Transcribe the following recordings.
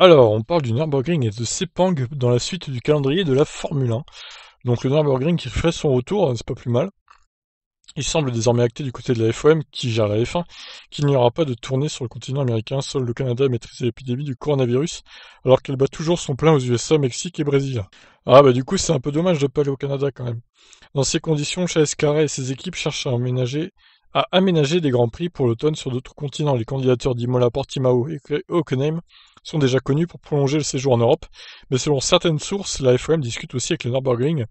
Alors, on parle du Nürburgring et de Sepang dans la suite du calendrier de la Formule 1. Donc le Nürburgring qui ferait son retour, hein, c'est pas plus mal. Il semble désormais acté du côté de la FOM, qui gère la F1, qu'il n'y aura pas de tournée sur le continent américain, seul le Canada a l'épidémie du coronavirus, alors qu'elle bat toujours son plein aux USA, Mexique et Brésil. Ah bah du coup c'est un peu dommage de pas aller au Canada quand même. Dans ces conditions, Charles Carré et ses équipes cherchent à aménager, à aménager des grands prix pour l'automne sur d'autres continents. Les candidatures d'Imola, Portimao et Hockenheim sont déjà connus pour prolonger le séjour en Europe, mais selon certaines sources, la FOM discute aussi avec le Nürburgring,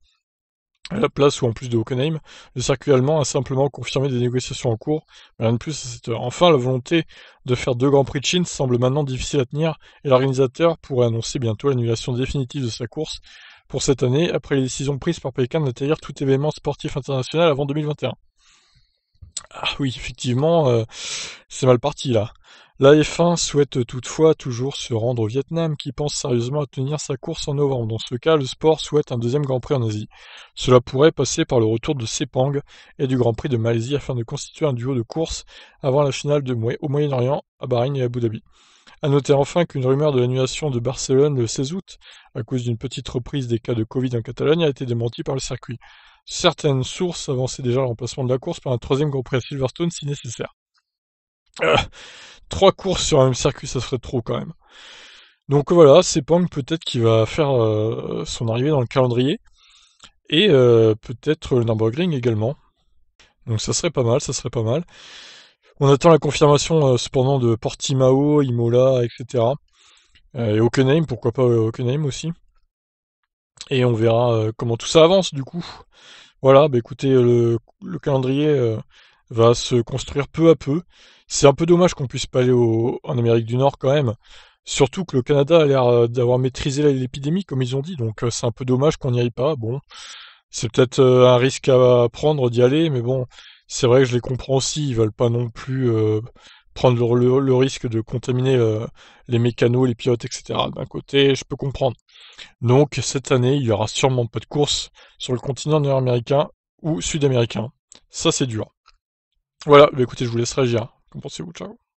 à euh, la place ou en plus de Hockenheim, le circuit allemand a simplement confirmé des négociations en cours, mais plus Enfin, la volonté de faire deux Grands Prix de Chine semble maintenant difficile à tenir, et l'organisateur pourrait annoncer bientôt l'annulation définitive de sa course pour cette année, après les décisions prises par Pékin d'interdire tout événement sportif international avant 2021. Ah oui, effectivement, euh, c'est mal parti là. La F1 souhaite toutefois toujours se rendre au Vietnam qui pense sérieusement à tenir sa course en novembre. Dans ce cas, le sport souhaite un deuxième Grand Prix en Asie. Cela pourrait passer par le retour de Sepang et du Grand Prix de Malaisie afin de constituer un duo de course avant la finale de au Moyen-Orient, à Bahreïn et à Abu Dhabi. A noter enfin qu'une rumeur de l'annulation de Barcelone le 16 août, à cause d'une petite reprise des cas de Covid en Catalogne, a été démentie par le circuit. Certaines sources avançaient déjà le remplacement de la course par un troisième Grand Prix à Silverstone si nécessaire. 3 euh, trois courses sur un même circuit, ça serait trop quand même. Donc voilà, c'est Pang peut-être qui va faire euh, son arrivée dans le calendrier. Et euh, peut-être le Nürburgring également. Donc ça serait pas mal, ça serait pas mal. On attend la confirmation cependant de Portimao, Imola, etc. et Okenheim, pourquoi pas Okenheim aussi. Et on verra comment tout ça avance du coup. Voilà, bah écoutez, le calendrier va se construire peu à peu. C'est un peu dommage qu'on puisse pas aller au, en Amérique du Nord quand même. Surtout que le Canada a l'air euh, d'avoir maîtrisé l'épidémie, comme ils ont dit, donc euh, c'est un peu dommage qu'on n'y aille pas. Bon, c'est peut-être euh, un risque à prendre d'y aller, mais bon, c'est vrai que je les comprends aussi, ils veulent pas non plus prendre le, risque de contaminer les mécanos, les pilotes, etc. D'un côté, je peux comprendre. Donc cette année, il y aura sûrement pas de course sur le continent nord-américain ou sud-américain. Ça, c'est dur. Voilà, bah écoutez, je vous laisse réagir. Qu'en pensez-vous Ciao